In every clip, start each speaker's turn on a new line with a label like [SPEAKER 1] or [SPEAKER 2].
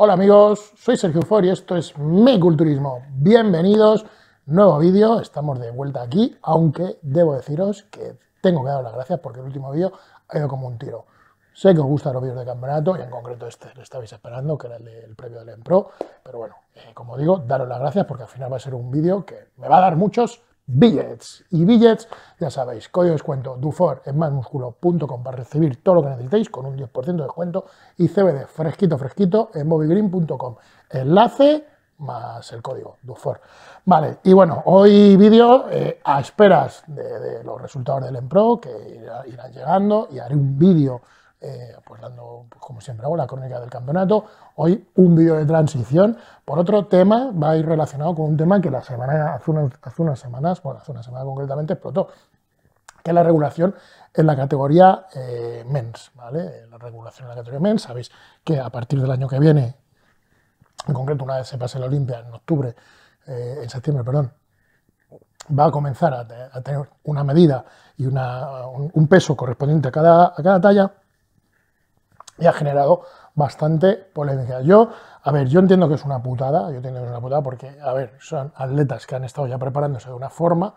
[SPEAKER 1] Hola amigos, soy Sergio For y esto es Mi Culturismo. Bienvenidos, nuevo vídeo, estamos de vuelta aquí, aunque debo deciros que tengo que dar las gracias porque el último vídeo ha ido como un tiro. Sé que os gustan los vídeos de campeonato y en concreto este que estabais esperando, que era el, del previo del Empro, pero bueno, eh, como digo, daros las gracias porque al final va a ser un vídeo que me va a dar muchos, billets. Y billets, ya sabéis, código de descuento DUFOR en másmusculo.com para recibir todo lo que necesitéis con un 10% de descuento y CBD fresquito, fresquito en movigreen.com. Enlace más el código DUFOR. Vale, y bueno, hoy vídeo eh, a esperas de, los resultados del pro que irán llegando y haré un vídeo eh, pues dando, como siempre hago, la crónica del campeonato. Hoy un vídeo de transición. Por otro tema, va a ir relacionado con un tema que la semana, hace, unas semanas, bueno, hace una semana concretamente explotó, que es la regulación en la categoría eh, mens, ¿vale? La regulación en la categoría mens, sabéis que a partir del año que viene, en concreto una vez se pase la Olimpia en octubre, eh, en septiembre, perdón, va a comenzar a, tener una medida y un, peso correspondiente a cada talla y ha generado bastante polémica. Yo, a ver, yo entiendo que es una putada, yo entiendo que es una putada porque, a ver, son atletas que han estado ya preparándose de una forma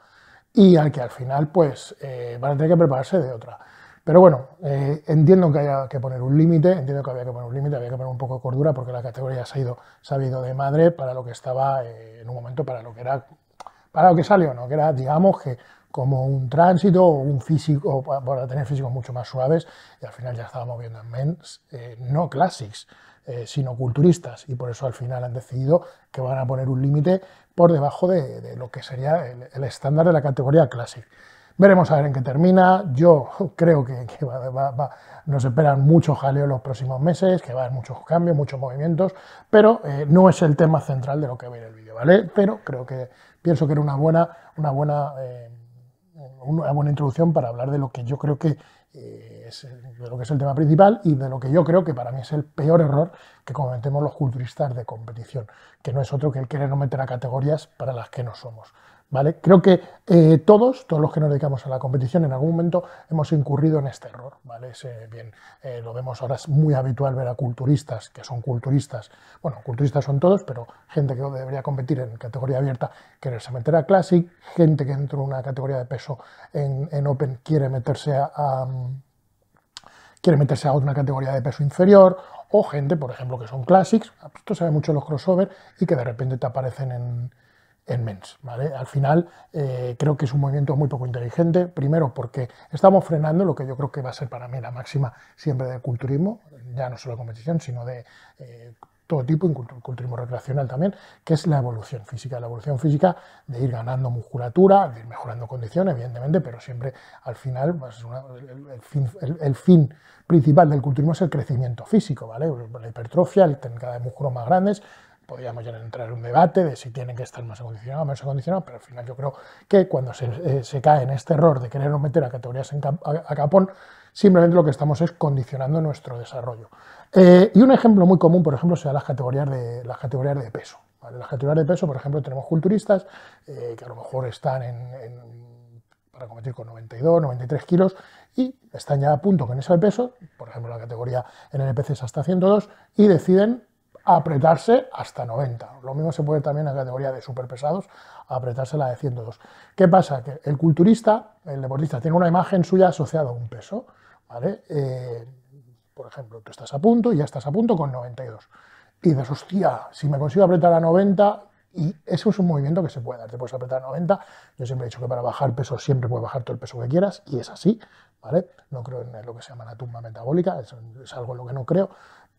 [SPEAKER 1] y al que al final, pues, eh, van a tener que prepararse de otra. Pero bueno, eh, entiendo que haya que poner un límite, entiendo que había que poner un límite, había que poner un poco de cordura porque la categoría se ha ido, se de madre para lo que estaba eh, en un momento, para lo que era, para lo que salió, ¿no? Que era, digamos, que como un tránsito o un físico, para tener físicos mucho más suaves, y al final ya estábamos viendo en men's, eh, no classics, eh, sino culturistas, y por eso al final han decidido que van a poner un límite por debajo de, lo que sería el, estándar de la categoría classic. Veremos a ver en qué termina. Yo creo que, nos esperan muchos jaleos los próximos meses, que va a haber muchos cambios, muchos movimientos, pero eh, no es el tema central de lo que ve en el vídeo, ¿vale? Pero creo que pienso que era una buena, una buena una buena introducción para hablar de lo que yo creo que eh, es, lo que es el tema principal y de lo que yo creo que para mí es el peor error que cometemos los culturistas de competición, que no es otro que el querer no meter a categorías para las que no somos. Creo que eh, todos, todos los que nos dedicamos a la competición, en algún momento hemos incurrido en este error, bien, eh, lo vemos ahora, es muy habitual ver a culturistas, que son culturistas, bueno, culturistas son todos, pero gente que debería competir en categoría abierta quererse meter a Classic, gente que dentro de una categoría de peso en, Open quiere meterse a, quiere meterse a una categoría de peso inferior, o gente, por ejemplo, que son classics, esto se ve mucho en los crossovers y que de repente te aparecen en, en Mens. ¿vale? Al final eh, creo que es un movimiento muy poco inteligente, primero porque estamos frenando lo que yo creo que va a ser para mí la máxima siempre del culturismo, ya no solo de competición, sino de eh, todo tipo, culturismo recreacional también, que es la evolución física, la evolución física de ir ganando musculatura, de ir mejorando condiciones, evidentemente, pero siempre al final pues, el, fin, principal del culturismo es el crecimiento físico, ¿vale? La hipertrofia, el tener cada vez músculos más grandes, podríamos ya entrar en un debate de si tienen que estar más acondicionados, o menos acondicionados, pero al final yo creo que cuando se, eh, cae en este error de querernos meter a categorías en a, capón, simplemente lo que estamos es condicionando nuestro desarrollo. Eh, y un ejemplo muy común, por ejemplo, sea las categorías de, las categorías de peso. Las categorías de peso, por ejemplo, tenemos culturistas eh, que a lo mejor están para competir con 92, 93 kilos y están ya a punto con ese peso, por ejemplo la categoría en el es hasta 102 y deciden apretarse hasta 90. Lo mismo se puede también en la categoría de superpesados, apretarse la de 102. ¿Qué pasa? Que el culturista, el deportista, tiene una imagen suya asociada a un peso. ¿vale? Eh, por ejemplo, tú estás a punto y ya estás a punto con 92. Y dices, hostia, si me consigo apretar a 90, y eso es un movimiento que se puede dar. Te puedes apretar a 90. Yo siempre he dicho que para bajar peso siempre puedes bajar todo el peso que quieras, y es así, ¿vale? No creo en lo que se llama la tumba metabólica, es, es algo en lo que no creo.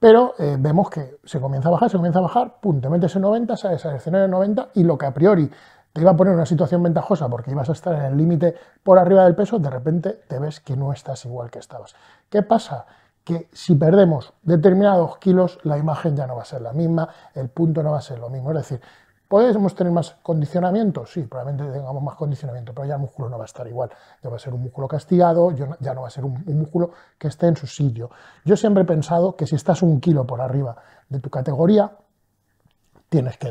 [SPEAKER 1] Pero eh, vemos que se comienza a bajar, se comienza a bajar, punto, metes en 90, sales al escenario de 90 y lo que a priori te iba a poner en una situación ventajosa porque ibas a estar en el límite por arriba del peso, de repente te ves que no estás igual que estabas. ¿Qué pasa? Que si perdemos determinados kilos, la imagen ya no va a ser la misma, el punto no va a ser lo mismo. Es decir, ¿Podemos tener más condicionamiento? Sí, probablemente tengamos más condicionamiento, pero ya el músculo no va a estar igual. Ya va a ser un músculo castigado, ya no va a ser un, músculo que esté en su sitio. Yo siempre he pensado que si estás un kilo por arriba de tu categoría, tienes que,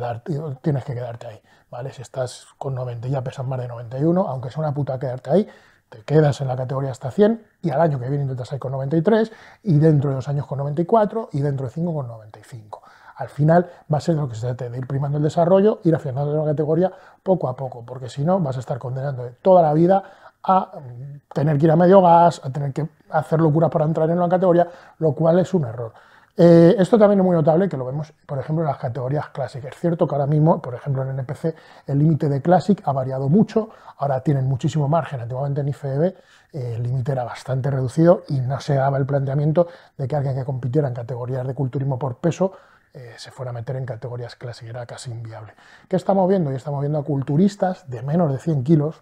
[SPEAKER 1] tienes que quedarte ahí. ¿vale? Si estás con 90 y ya pesas más de 91, aunque sea una puta quedarte ahí, te quedas en la categoría hasta 100 y al año que viene intentas ir con 93 y dentro de dos años con 94 y dentro de 5 con 95. Al final va a ser lo que se trata de ir primando el desarrollo, ir afianzando la categoría poco a poco, porque si no vas a estar condenando toda la vida a mm, tener que ir a medio gas, a tener que hacer locuras para entrar en una categoría, lo cual es un error. Eh, esto también es muy notable, que lo vemos, por ejemplo, en las categorías clásicas. Es cierto que ahora mismo, por ejemplo, en el NPC, el límite de Classic ha variado mucho, ahora tienen muchísimo margen. Antiguamente en IFEB eh, el límite era bastante reducido y no se daba el planteamiento de que alguien que compitiera en categorías de culturismo por peso eh, se fuera a meter en categorías clásicas, era casi inviable. ¿Qué estamos viendo Y estamos viendo a culturistas de menos de 100 kilos,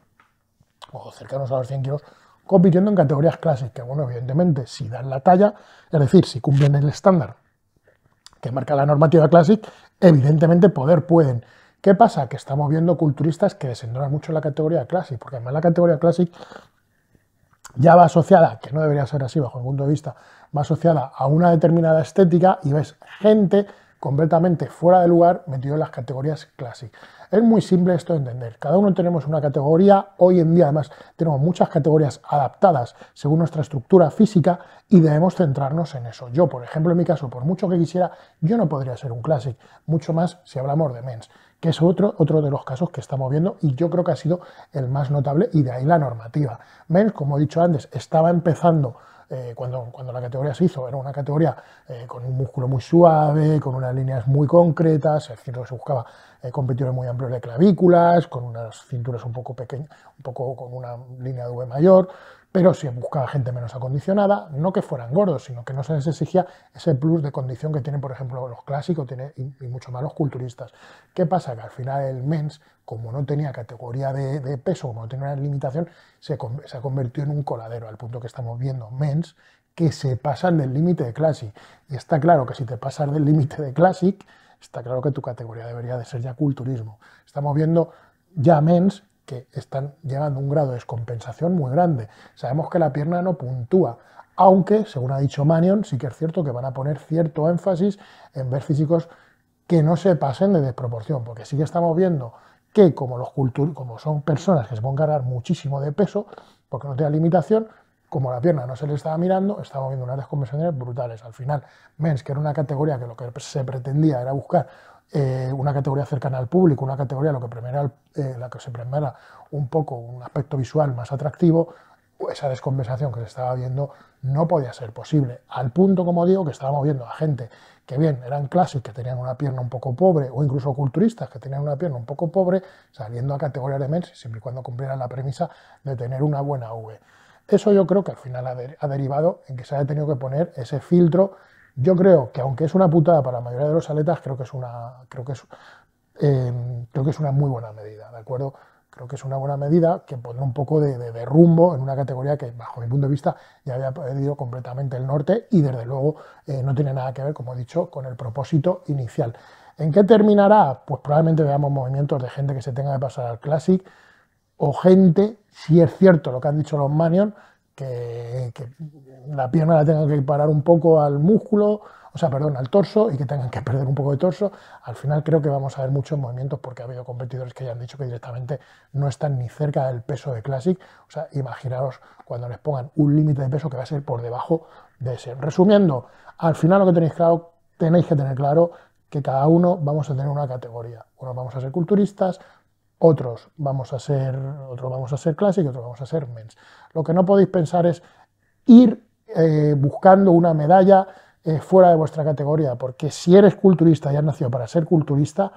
[SPEAKER 1] o cercanos a los 100 kilos, compitiendo en categorías clásicas, que bueno, evidentemente, si dan la talla, es decir, si cumplen el estándar que marca la normativa clásica, evidentemente poder pueden. ¿Qué pasa? Que estamos viendo culturistas que desendoran mucho la categoría clásica, porque además la categoría clásica, ya va asociada, que no debería ser así bajo el punto de vista, va asociada a una determinada estética y ves gente completamente fuera de lugar metido en las categorías clásicas. Es muy simple esto de entender. Cada uno tenemos una categoría, hoy en día además tenemos muchas categorías adaptadas según nuestra estructura física y debemos centrarnos en eso. Yo, por ejemplo, en mi caso, por mucho que quisiera, yo no podría ser un classic, mucho más si hablamos de mens que es otro, otro de los casos que estamos viendo y yo creo que ha sido el más notable y de ahí la normativa. Mens, como he dicho antes, estaba empezando eh, cuando, cuando la categoría se hizo, era una categoría eh, con un músculo muy suave, con unas líneas muy concretas, es que se buscaba eh, competidores muy amplios de clavículas, con unas cinturas un poco pequeñas, un poco con una línea de V mayor, pero si buscaba gente menos acondicionada, no que fueran gordos, sino que no se les exigía ese plus de condición que tienen, por ejemplo, los clásicos y, mucho más los culturistas. ¿Qué pasa? Que al final el mens, como no tenía categoría de, peso, como no tenía una limitación, se, se ha convertido en un coladero, al punto que estamos viendo mens que se pasan del límite de Classic. Y está claro que si te pasas del límite de Classic, está claro que tu categoría debería de ser ya culturismo. Estamos viendo ya mens que están llegando a un grado de descompensación muy grande. Sabemos que la pierna no puntúa, aunque, según ha dicho Manion, sí que es cierto que van a poner cierto énfasis en ver físicos que no se pasen de desproporción, porque sí que estamos viendo que como, los cultur como son personas que se pueden cargar muchísimo de peso, porque no tiene limitación, como la pierna no se le estaba mirando, estamos viendo unas descompensaciones brutales. Al final, Mens, que era una categoría que lo que se pretendía era buscar eh, una categoría cercana al público, una categoría lo que eh, la que se primera un poco un aspecto visual más atractivo, pues esa descompensación que se estaba viendo no podía ser posible. Al punto, como digo, que estábamos viendo a gente que bien eran clásicos, que tenían una pierna un poco pobre, o incluso culturistas que tenían una pierna un poco pobre, saliendo a categoría de mens, siempre y cuando cumplieran la premisa de tener una buena V. Eso yo creo que al final ha derivado en que se haya tenido que poner ese filtro yo creo que aunque es una putada para la mayoría de los aletas, creo que es una, creo que es, em, creo que es una muy buena medida, ¿de acuerdo? Creo que es una buena medida que pondrá un poco de, rumbo en una categoría que, bajo mi punto de vista, ya había perdido completamente el norte y, desde luego, eh, no tiene nada que ver, como he dicho, con el propósito inicial. ¿En qué terminará? Pues probablemente veamos movimientos de gente que se tenga que pasar al Classic o gente, si es cierto lo que han dicho los Manion, que, la pierna la tengan que parar un poco al músculo, o sea, perdón, al torso y que tengan que perder un poco de torso. Al final creo que vamos a ver muchos movimientos porque ha habido competidores que ya han dicho que directamente no están ni cerca del peso de Classic. O sea, imaginaros cuando les pongan un límite de peso que va a ser por debajo de ese. Resumiendo, al final lo que tenéis claro, tenéis que tener claro que cada uno vamos a tener una categoría. Unos vamos a ser culturistas, otros vamos a ser, otros vamos a classic, otros vamos a ser mens. Lo que no podéis pensar es ir eh, buscando una medalla eh, fuera de vuestra categoría, porque si eres culturista y has nacido para ser culturista,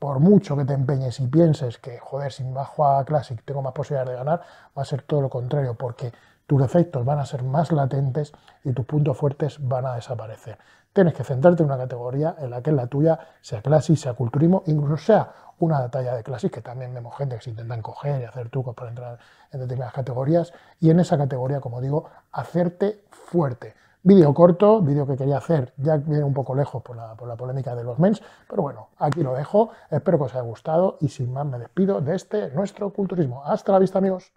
[SPEAKER 1] por mucho que te empeñes y pienses que, joder, si me bajo a Classic tengo más posibilidades de ganar, va a ser todo lo contrario, porque tus defectos van a ser más latentes y tus puntos fuertes van a desaparecer. Tienes que centrarte en una categoría en la que la tuya, sea clasis, sea culturismo, incluso sea una talla de clasis, que también vemos gente que se intentan coger y hacer trucos para entrar en determinadas categorías. Y en esa categoría, como digo, hacerte fuerte. Vídeo corto, vídeo que quería hacer, ya viene un poco lejos por la, por la polémica de los mens, pero bueno, aquí lo dejo, espero que os haya gustado y sin más me despido de este nuestro culturismo. Hasta la vista amigos.